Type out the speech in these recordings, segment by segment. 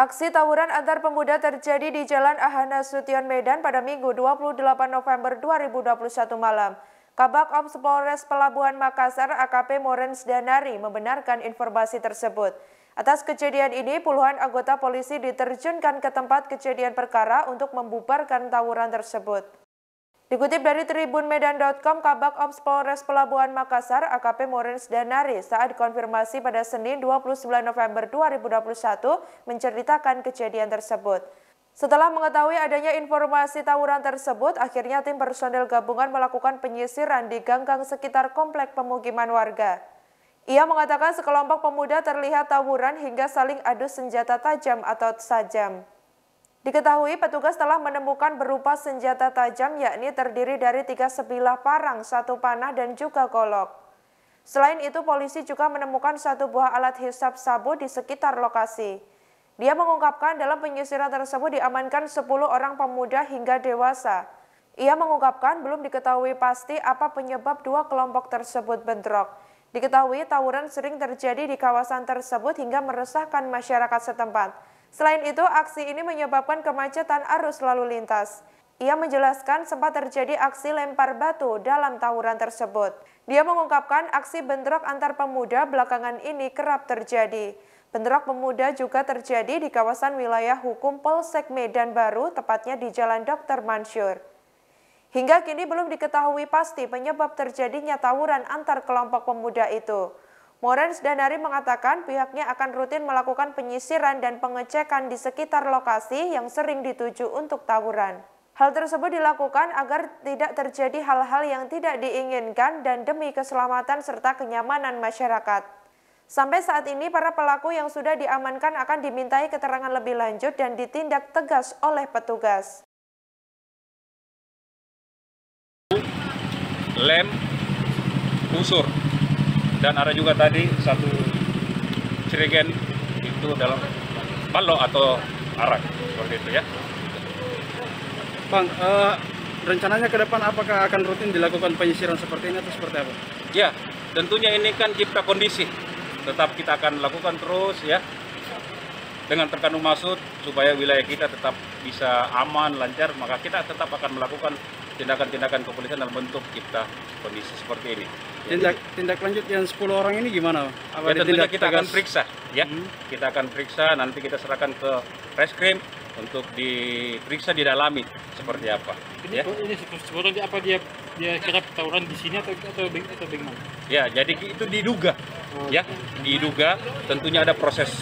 Aksi tawuran antar pemuda terjadi di Jalan Ahana Sution Medan pada Minggu 28 November 2021 malam. Kabak Ops Polres Pelabuhan Makassar AKP Morens Danari membenarkan informasi tersebut. Atas kejadian ini, puluhan anggota polisi diterjunkan ke tempat kejadian perkara untuk membubarkan tawuran tersebut. Dikutip dari tribunmedan.com, Kabak Ops Polres Pelabuhan Makassar AKP Morens Danari saat dikonfirmasi pada Senin 29 November 2021 menceritakan kejadian tersebut. Setelah mengetahui adanya informasi tawuran tersebut, akhirnya tim personel gabungan melakukan penyisiran di gang-gang sekitar komplek pemukiman warga. Ia mengatakan sekelompok pemuda terlihat tawuran hingga saling adu senjata tajam atau sajam. Diketahui petugas telah menemukan berupa senjata tajam yakni terdiri dari tiga sebilah parang, satu panah dan juga golok. Selain itu polisi juga menemukan satu buah alat hisap sabu di sekitar lokasi. Dia mengungkapkan dalam penyisiran tersebut diamankan 10 orang pemuda hingga dewasa. Ia mengungkapkan belum diketahui pasti apa penyebab dua kelompok tersebut bentrok. Diketahui tawuran sering terjadi di kawasan tersebut hingga meresahkan masyarakat setempat. Selain itu, aksi ini menyebabkan kemacetan arus lalu lintas. Ia menjelaskan sempat terjadi aksi lempar batu dalam tawuran tersebut. Dia mengungkapkan aksi bentrok antar pemuda belakangan ini kerap terjadi. Bentrok pemuda juga terjadi di kawasan wilayah hukum Polsek Medan Baru, tepatnya di Jalan Dr. Mansur. Hingga kini belum diketahui pasti penyebab terjadinya tawuran antar kelompok pemuda itu. Morans dan mengatakan pihaknya akan rutin melakukan penyisiran dan pengecekan di sekitar lokasi yang sering dituju untuk tawuran. Hal tersebut dilakukan agar tidak terjadi hal-hal yang tidak diinginkan dan demi keselamatan serta kenyamanan masyarakat. Sampai saat ini para pelaku yang sudah diamankan akan dimintai keterangan lebih lanjut dan ditindak tegas oleh petugas. Lem usur dan ada juga tadi satu cirigen itu dalam balok atau arak seperti itu ya. Bang, uh, rencananya ke depan apakah akan rutin dilakukan penyisiran seperti ini atau seperti apa? Ya, tentunya ini kan cipta kondisi. Tetap kita akan lakukan terus ya dengan terkandung maksud supaya wilayah kita tetap bisa aman lancar maka kita tetap akan melakukan tindakan-tindakan kepolisian dalam bentuk kita kondisi seperti ini. Tindak, Jadi, tindak lanjut yang 10 orang ini gimana? Apa ya, tentunya kita tegas? akan periksa, ya. Hmm. Kita akan periksa, nanti kita serahkan ke reskrim untuk diperiksa didalami seperti apa. Ini, ya. ini sebetulnya apa dia dia kira tawuran di sini atau atau, atau bagaimana? Ya, jadi itu diduga, oh, ya, diduga. Tentunya ada proses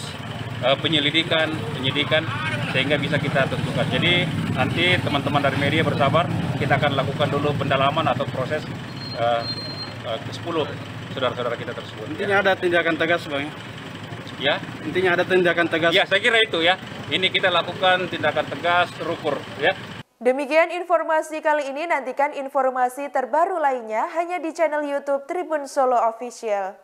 uh, penyelidikan, penyidikan sehingga bisa kita tentukan. Jadi nanti teman-teman dari media bersabar kita akan lakukan dulu pendalaman atau proses uh, ke 10 saudara-saudara kita tersebut. Ya. Intinya ada tindakan tegas, Bang. Ya? ya, intinya ada tindakan tegas. Ya, saya kira itu ya. Ini kita lakukan tindakan tegas terukur, ya. Demikian informasi kali ini, nantikan informasi terbaru lainnya hanya di channel YouTube Tribun Solo Official.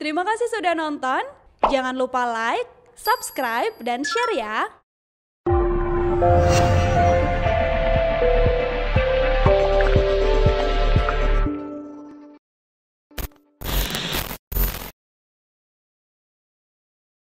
Terima kasih sudah nonton, jangan lupa like, subscribe, dan share ya!